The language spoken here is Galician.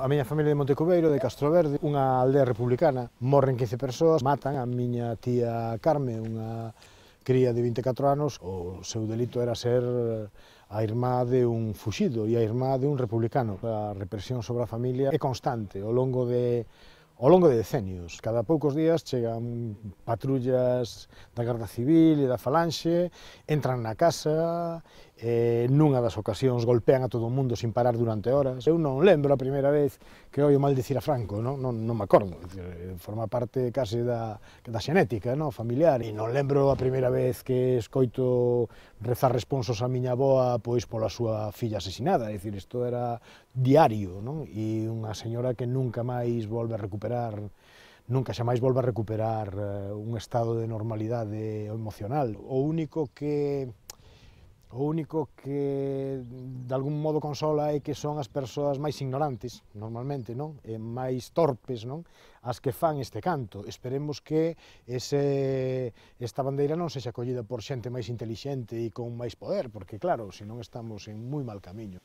A miña familia de Montecubeiro, de Castroverde, unha aldea republicana. Morren 15 persoas, matan a miña tía Carme, unha cría de 24 anos. O seu delito era ser a irmá de un fuxido e a irmá de un republicano. A represión sobre a familia é constante ao longo de ao longo de decenios. Cada poucos días chegan patrullas da Garda Civil e da Falanxe, entran na casa eh, nunha das ocasións golpean a todo o mundo sin parar durante horas. Eu non lembro a primeira vez que oio maldicir a Franco, non, non, non me acordo, eh, forma parte case da, da xenética non? familiar, e non lembro a primeira vez que escoito rezar responsos a miña boa pois pola súa filla asesinada, é dicir, isto era diario, non? e unha señora que nunca máis volve a recuperar nunca xa máis volve a recuperar eh, un estado de normalidade emocional. O único que O único que de algún modo consola é que son as persoas máis ignorantes, normalmente, non? E máis torpes, non? As que fan este canto. Esperemos que ese, esta bandeira non sexa acollida por xente máis intelixente e con máis poder, porque claro, se non estamos en moi mal camiño.